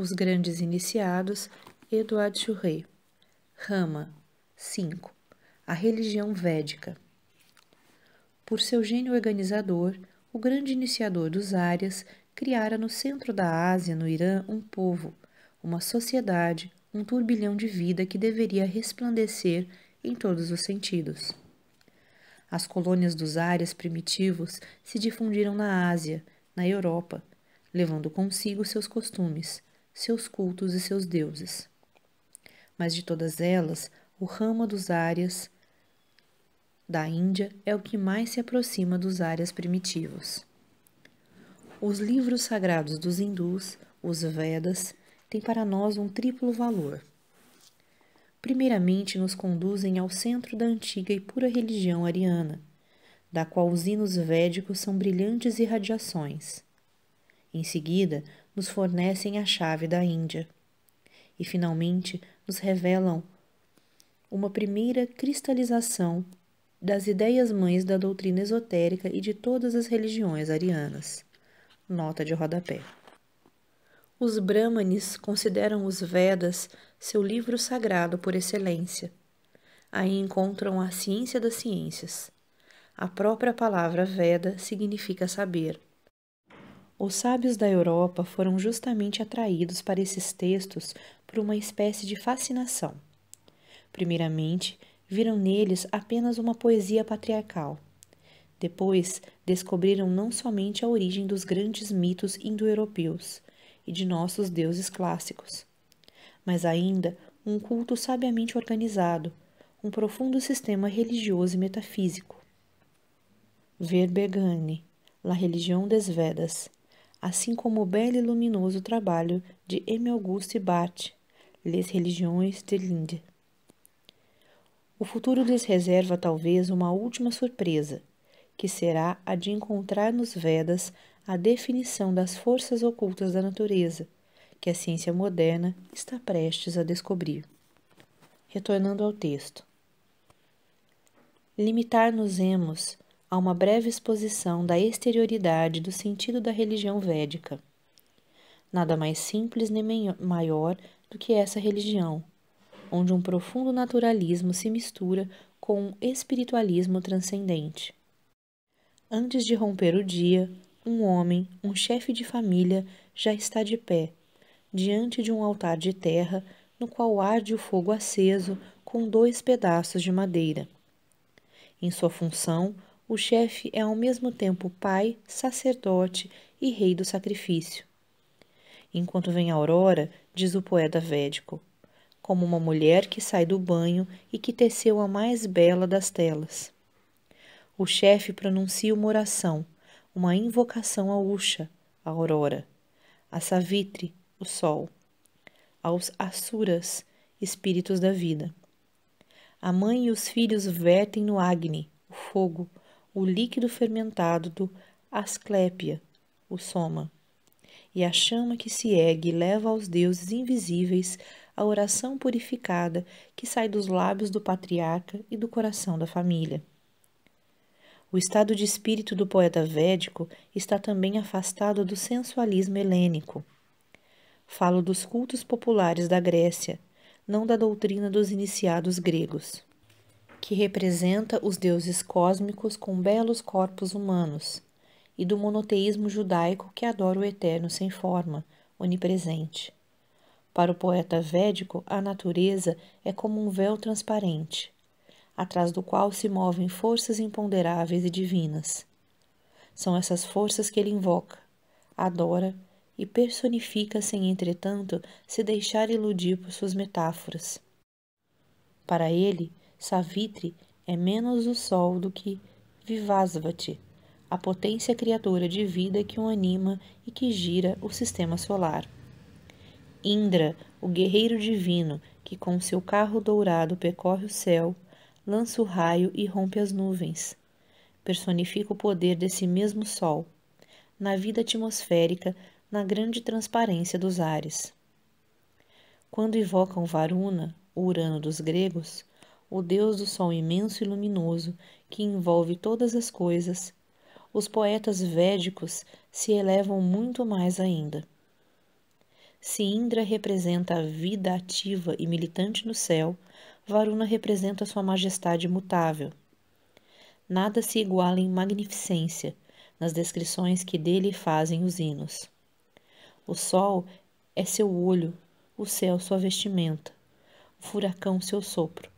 Os Grandes Iniciados, Eduard Churret. Rama 5. A Religião Védica. Por seu gênio organizador, o grande iniciador dos Árias criara no centro da Ásia, no Irã, um povo, uma sociedade, um turbilhão de vida que deveria resplandecer em todos os sentidos. As colônias dos áreas primitivos se difundiram na Ásia, na Europa, levando consigo seus costumes, seus cultos e seus deuses. Mas de todas elas, o ramo dos árias da Índia é o que mais se aproxima dos árias primitivos. Os livros sagrados dos hindus, os Vedas, têm para nós um triplo valor. Primeiramente, nos conduzem ao centro da antiga e pura religião ariana, da qual os hinos védicos são brilhantes irradiações. Em seguida, nos fornecem a chave da Índia. E finalmente nos revelam uma primeira cristalização das ideias mães da doutrina esotérica e de todas as religiões arianas. Nota de rodapé. Os Brahmanes consideram os Vedas seu livro sagrado por excelência. Aí encontram a ciência das ciências. A própria palavra Veda significa saber. Os sábios da Europa foram justamente atraídos para esses textos por uma espécie de fascinação. Primeiramente, viram neles apenas uma poesia patriarcal. Depois, descobriram não somente a origem dos grandes mitos indo-europeus e de nossos deuses clássicos, mas ainda um culto sabiamente organizado, um profundo sistema religioso e metafísico. Ver Begane, La Religião des Vedas, assim como o belo e luminoso trabalho de M. Auguste Barthes, Les Religiões de Linde. O futuro lhes reserva talvez uma última surpresa, que será a de encontrar nos Vedas a definição das forças ocultas da natureza, que a ciência moderna está prestes a descobrir. Retornando ao texto. Limitar-nos-emos a uma breve exposição da exterioridade do sentido da religião védica. Nada mais simples nem maior do que essa religião, onde um profundo naturalismo se mistura com um espiritualismo transcendente. Antes de romper o dia, um homem, um chefe de família, já está de pé, diante de um altar de terra no qual arde o fogo aceso com dois pedaços de madeira. Em sua função, o chefe é ao mesmo tempo pai, sacerdote e rei do sacrifício. Enquanto vem a aurora, diz o poeta védico, como uma mulher que sai do banho e que teceu a mais bela das telas. O chefe pronuncia uma oração, uma invocação a Usha, a aurora, a Savitri, o sol, aos Asuras, espíritos da vida. A mãe e os filhos vertem no Agni, o fogo, o líquido fermentado do asclepia, o soma. E a chama que se ergue leva aos deuses invisíveis a oração purificada que sai dos lábios do patriarca e do coração da família. O estado de espírito do poeta védico está também afastado do sensualismo helênico. Falo dos cultos populares da Grécia, não da doutrina dos iniciados gregos que representa os deuses cósmicos com belos corpos humanos, e do monoteísmo judaico que adora o eterno sem forma, onipresente. Para o poeta védico, a natureza é como um véu transparente, atrás do qual se movem forças imponderáveis e divinas. São essas forças que ele invoca, adora e personifica sem, entretanto, se deixar iludir por suas metáforas. Para ele, Savitri é menos o sol do que Vivasvati, a potência criadora de vida que o anima e que gira o sistema solar. Indra, o guerreiro divino, que com seu carro dourado percorre o céu, lança o raio e rompe as nuvens. Personifica o poder desse mesmo sol, na vida atmosférica, na grande transparência dos ares. Quando invocam Varuna, o Urano dos gregos, o Deus do sol imenso e luminoso que envolve todas as coisas, os poetas védicos se elevam muito mais ainda. Se Indra representa a vida ativa e militante no céu, Varuna representa sua majestade imutável. Nada se iguala em magnificência nas descrições que dele fazem os hinos. O sol é seu olho, o céu sua vestimenta, o furacão seu sopro,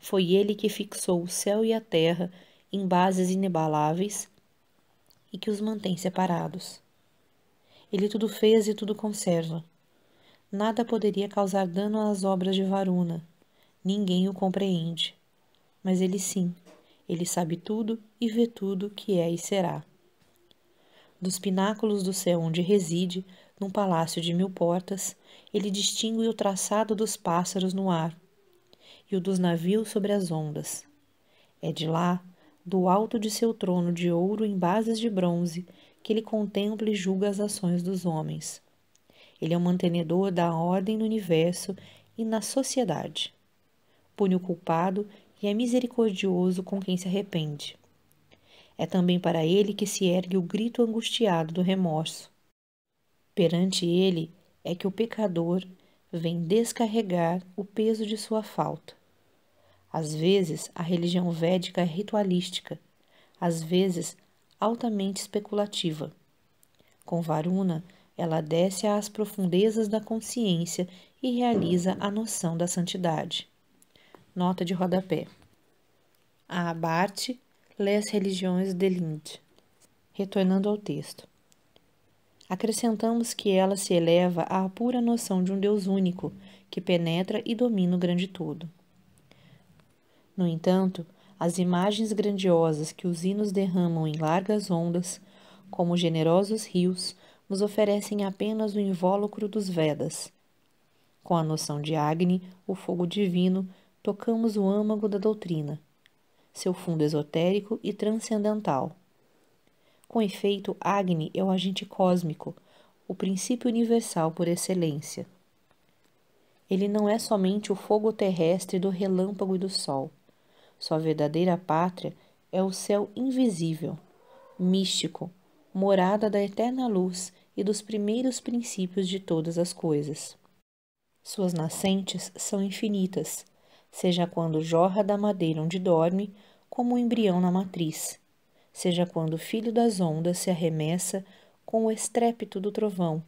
foi ele que fixou o céu e a terra em bases inebaláveis e que os mantém separados. Ele tudo fez e tudo conserva. Nada poderia causar dano às obras de Varuna. Ninguém o compreende. Mas ele sim, ele sabe tudo e vê tudo que é e será. Dos pináculos do céu onde reside, num palácio de mil portas, ele distingue o traçado dos pássaros no ar e o dos navios sobre as ondas. É de lá, do alto de seu trono de ouro em bases de bronze, que ele contempla e julga as ações dos homens. Ele é o mantenedor da ordem no universo e na sociedade. Pune o culpado e é misericordioso com quem se arrepende. É também para ele que se ergue o grito angustiado do remorso. Perante ele é que o pecador vem descarregar o peso de sua falta. Às vezes, a religião védica é ritualística, às vezes, altamente especulativa. Com Varuna, ela desce às profundezas da consciência e realiza a noção da santidade. Nota de rodapé. A lê Les Religiões de Lind. Retornando ao texto. Acrescentamos que ela se eleva à pura noção de um Deus único, que penetra e domina o grande todo. No entanto, as imagens grandiosas que os hinos derramam em largas ondas, como generosos rios, nos oferecem apenas o invólucro dos Vedas. Com a noção de Agni, o fogo divino, tocamos o âmago da doutrina, seu fundo esotérico e transcendental. Com efeito, Agni é o agente cósmico, o princípio universal por excelência. Ele não é somente o fogo terrestre do relâmpago e do sol sua verdadeira pátria é o céu invisível, místico, morada da eterna luz e dos primeiros princípios de todas as coisas. Suas nascentes são infinitas, seja quando jorra da madeira onde dorme, como o um embrião na matriz, seja quando o filho das ondas se arremessa com o estrépito do trovão,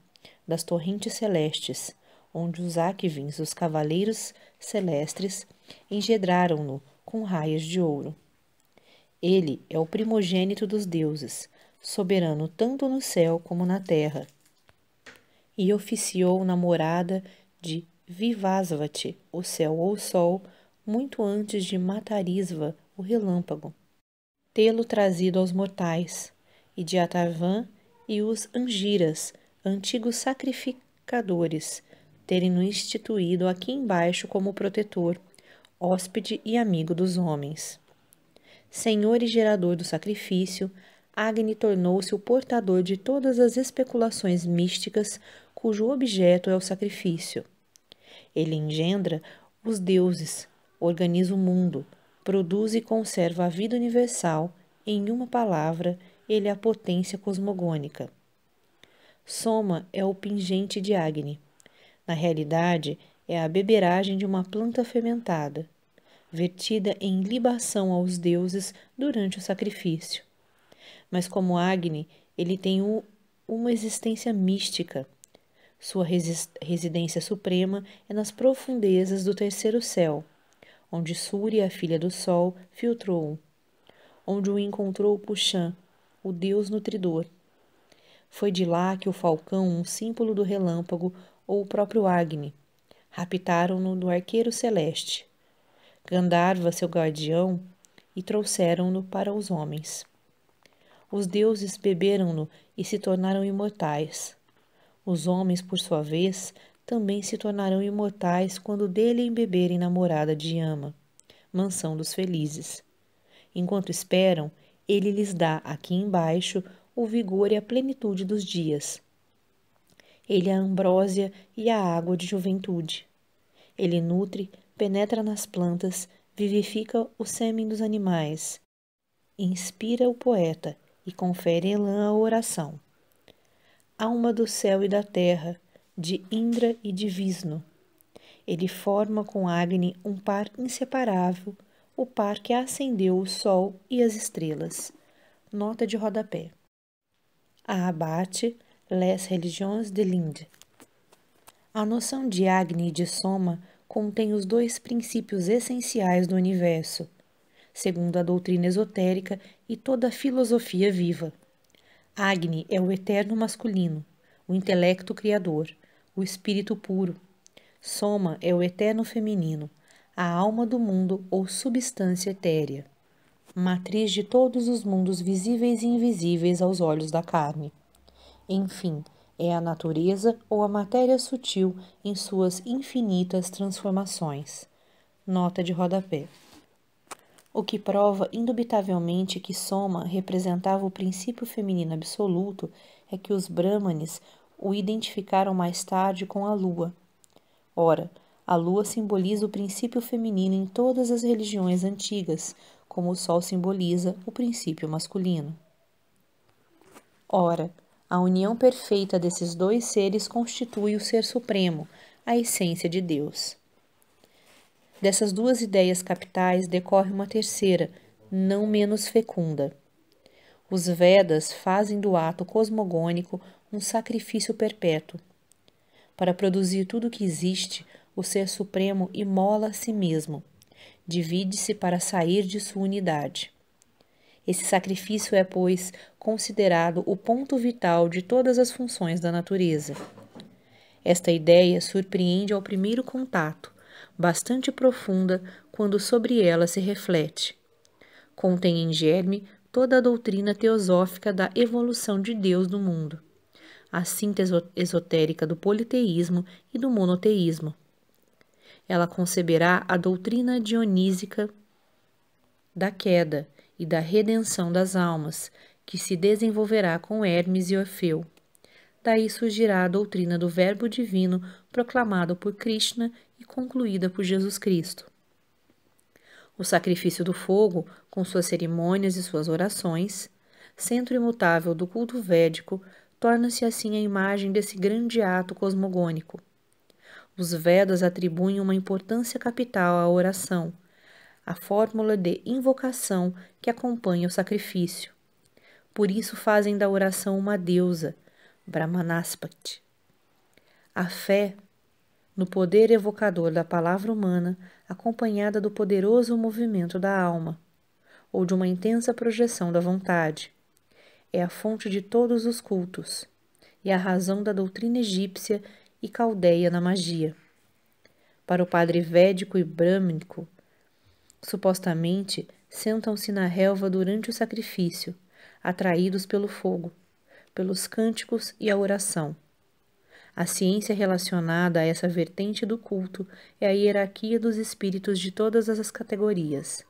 das torrentes celestes, onde os Áquivins, os cavaleiros celestes, engendraram-no com raias de ouro. Ele é o primogênito dos deuses, soberano tanto no céu como na terra. E oficiou na morada de Vivasvati, o céu ou sol, muito antes de Matarisva, o relâmpago, tê-lo trazido aos mortais, e de Atarvan e os Angiras, antigos sacrificadores, terem-no instituído aqui embaixo como protetor hóspede e amigo dos homens. Senhor e gerador do sacrifício, Agni tornou-se o portador de todas as especulações místicas cujo objeto é o sacrifício. Ele engendra os deuses, organiza o mundo, produz e conserva a vida universal, em uma palavra, ele é a potência cosmogônica. Soma é o pingente de Agni. Na realidade, é a beberagem de uma planta fermentada, vertida em libação aos deuses durante o sacrifício. Mas como Agni, ele tem uma existência mística. Sua residência suprema é nas profundezas do terceiro céu, onde Surya, a filha do Sol, filtrou onde o encontrou Puxan, o deus nutridor. Foi de lá que o falcão, um símbolo do relâmpago, ou o próprio Agni, raptaram-no do arqueiro celeste, Gandharva, seu guardião, e trouxeram-no para os homens. Os deuses beberam-no e se tornaram imortais. Os homens, por sua vez, também se tornarão imortais quando dele embeberem na morada de Ama, mansão dos felizes. Enquanto esperam, ele lhes dá aqui embaixo o vigor e a plenitude dos dias ele é a ambrósia e a água de juventude. Ele nutre, penetra nas plantas, vivifica o sêmen dos animais, inspira o poeta e confere lã à oração. Alma do céu e da terra, de Indra e de Visno. Ele forma com Agni um par inseparável, o par que acendeu o sol e as estrelas. Nota de rodapé. A abate Les religions de Linde. A noção de Agni e de Soma contém os dois princípios essenciais do universo, segundo a doutrina esotérica e toda a filosofia viva. Agni é o eterno masculino, o intelecto criador, o espírito puro. Soma é o eterno feminino, a alma do mundo ou substância etérea, matriz de todos os mundos visíveis e invisíveis aos olhos da carne. Enfim, é a natureza ou a matéria sutil em suas infinitas transformações. Nota de rodapé. O que prova indubitavelmente que Soma representava o princípio feminino absoluto é que os Brahmanes o identificaram mais tarde com a lua. Ora, a lua simboliza o princípio feminino em todas as religiões antigas, como o sol simboliza o princípio masculino. Ora, a união perfeita desses dois seres constitui o Ser Supremo, a essência de Deus. Dessas duas ideias capitais decorre uma terceira, não menos fecunda. Os Vedas fazem do ato cosmogônico um sacrifício perpétuo. Para produzir tudo o que existe, o Ser Supremo imola a si mesmo, divide-se para sair de sua unidade. Esse sacrifício é, pois, considerado o ponto vital de todas as funções da natureza. Esta ideia surpreende ao primeiro contato, bastante profunda quando sobre ela se reflete. Contém em germe toda a doutrina teosófica da evolução de Deus no mundo, a síntese esotérica do politeísmo e do monoteísmo. Ela conceberá a doutrina dionísica da queda e da redenção das almas, que se desenvolverá com Hermes e Orfeu. Daí surgirá a doutrina do Verbo Divino proclamado por Krishna e concluída por Jesus Cristo. O sacrifício do fogo, com suas cerimônias e suas orações, centro imutável do culto védico, torna-se assim a imagem desse grande ato cosmogônico. Os Vedas atribuem uma importância capital à oração, a fórmula de invocação que acompanha o sacrifício. Por isso fazem da oração uma deusa, Brahmanaspati. A fé no poder evocador da palavra humana, acompanhada do poderoso movimento da alma, ou de uma intensa projeção da vontade. É a fonte de todos os cultos e a razão da doutrina egípcia e caldeia na magia. Para o padre védico e brâmico, Supostamente, sentam-se na relva durante o sacrifício, atraídos pelo fogo, pelos cânticos e a oração. A ciência relacionada a essa vertente do culto é a hierarquia dos espíritos de todas as categorias.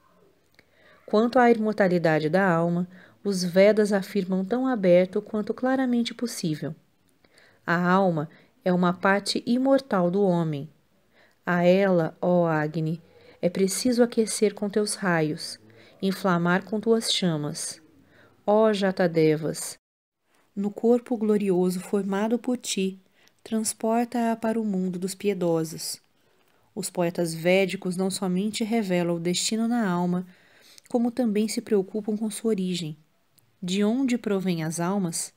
Quanto à imortalidade da alma, os Vedas afirmam tão aberto quanto claramente possível. A alma é uma parte imortal do homem. A ela, ó Agni, é preciso aquecer com teus raios, inflamar com tuas chamas. Ó Jatadevas! No corpo glorioso formado por ti, transporta-a para o mundo dos piedosos. Os poetas védicos não somente revelam o destino na alma, como também se preocupam com sua origem. De onde provém as almas?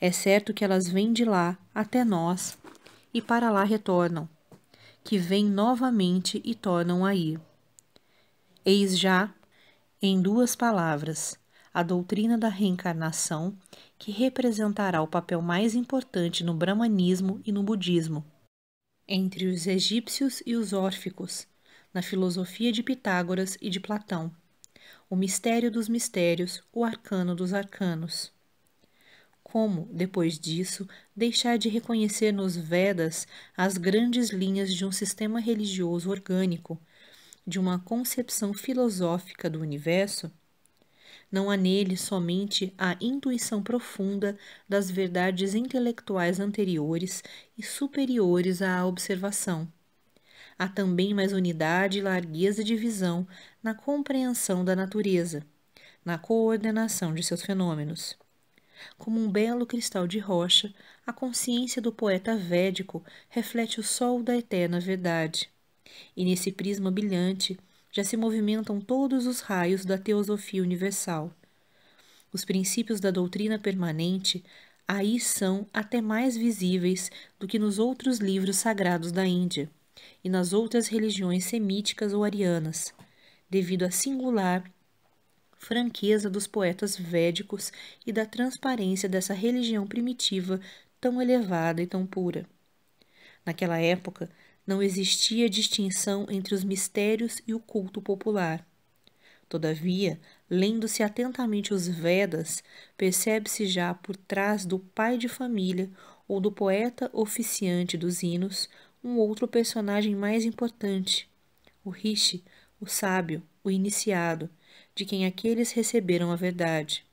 É certo que elas vêm de lá até nós e para lá retornam que vêm novamente e tornam a ir. Eis já, em duas palavras, a doutrina da reencarnação, que representará o papel mais importante no brahmanismo e no budismo. Entre os egípcios e os órficos, na filosofia de Pitágoras e de Platão. O mistério dos mistérios, o arcano dos arcanos como, depois disso, deixar de reconhecer nos Vedas as grandes linhas de um sistema religioso orgânico, de uma concepção filosófica do universo? Não há nele somente a intuição profunda das verdades intelectuais anteriores e superiores à observação. Há também mais unidade e largueza de visão na compreensão da natureza, na coordenação de seus fenômenos. Como um belo cristal de rocha, a consciência do poeta védico reflete o sol da eterna verdade. E nesse prisma brilhante já se movimentam todos os raios da teosofia universal. Os princípios da doutrina permanente aí são até mais visíveis do que nos outros livros sagrados da Índia e nas outras religiões semíticas ou arianas, devido à singular franqueza dos poetas védicos e da transparência dessa religião primitiva tão elevada e tão pura. Naquela época, não existia distinção entre os mistérios e o culto popular. Todavia, lendo-se atentamente os Vedas, percebe-se já por trás do pai de família ou do poeta oficiante dos hinos um outro personagem mais importante, o Rishi, o sábio, o iniciado, de quem aqueles receberam a verdade.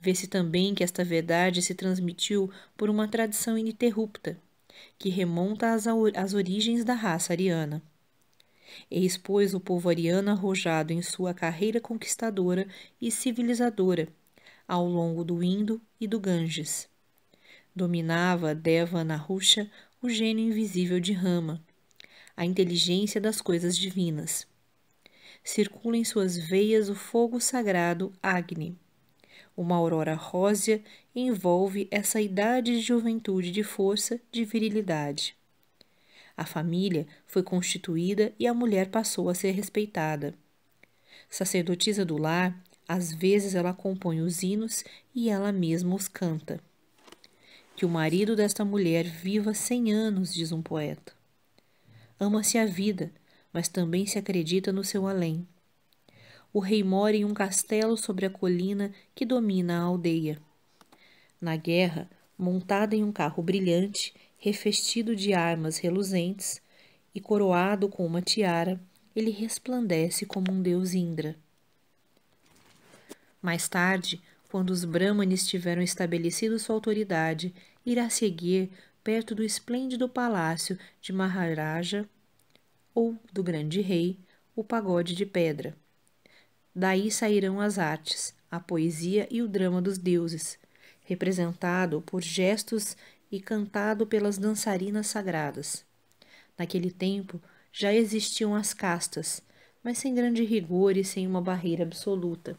Vê-se também que esta verdade se transmitiu por uma tradição ininterrupta, que remonta às, às origens da raça ariana. Eis, pois, o povo ariano arrojado em sua carreira conquistadora e civilizadora, ao longo do Indo e do Ganges. Dominava Deva Narusha, o gênio invisível de Rama, a inteligência das coisas divinas circula em suas veias o fogo sagrado Agni. Uma aurora rósea envolve essa idade de juventude de força, de virilidade. A família foi constituída e a mulher passou a ser respeitada. Sacerdotisa do lar, às vezes ela compõe os hinos e ela mesma os canta. Que o marido desta mulher viva cem anos, diz um poeta. Ama-se a vida, mas também se acredita no seu além. O rei mora em um castelo sobre a colina que domina a aldeia. Na guerra, montado em um carro brilhante, revestido de armas reluzentes e coroado com uma tiara, ele resplandece como um deus Indra. Mais tarde, quando os Brahmanes tiveram estabelecido sua autoridade, irá seguir perto do esplêndido palácio de Maharaja ou do grande rei, o pagode de pedra. Daí sairão as artes, a poesia e o drama dos deuses, representado por gestos e cantado pelas dançarinas sagradas. Naquele tempo já existiam as castas, mas sem grande rigor e sem uma barreira absoluta.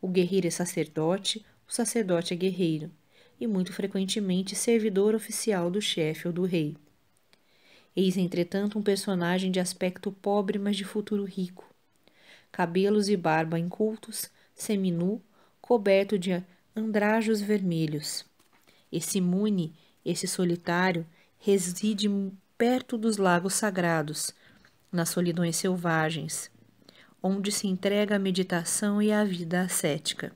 O guerreiro é sacerdote, o sacerdote é guerreiro, e muito frequentemente servidor oficial do chefe ou do rei. Eis, entretanto, um personagem de aspecto pobre, mas de futuro rico. Cabelos e barba incultos, seminu, coberto de andrajos vermelhos. Esse imune, esse solitário, reside perto dos lagos sagrados, nas solidões selvagens, onde se entrega à meditação e à vida ascética.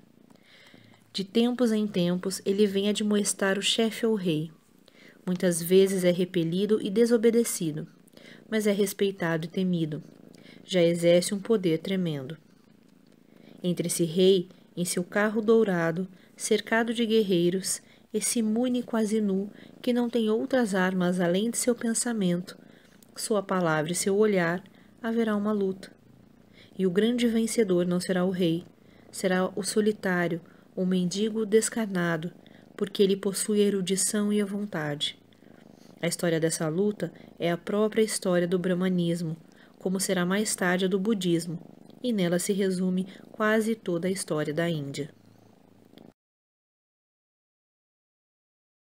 De tempos em tempos, ele vem admoestar o chefe ou rei, Muitas vezes é repelido e desobedecido, mas é respeitado e temido. Já exerce um poder tremendo. Entre esse rei, em seu carro dourado, cercado de guerreiros, esse imune quase nu, que não tem outras armas além de seu pensamento, sua palavra e seu olhar, haverá uma luta. E o grande vencedor não será o rei, será o solitário, o mendigo descarnado, porque ele possui a erudição e a vontade. A história dessa luta é a própria história do brahmanismo, como será mais tarde a do budismo, e nela se resume quase toda a história da Índia.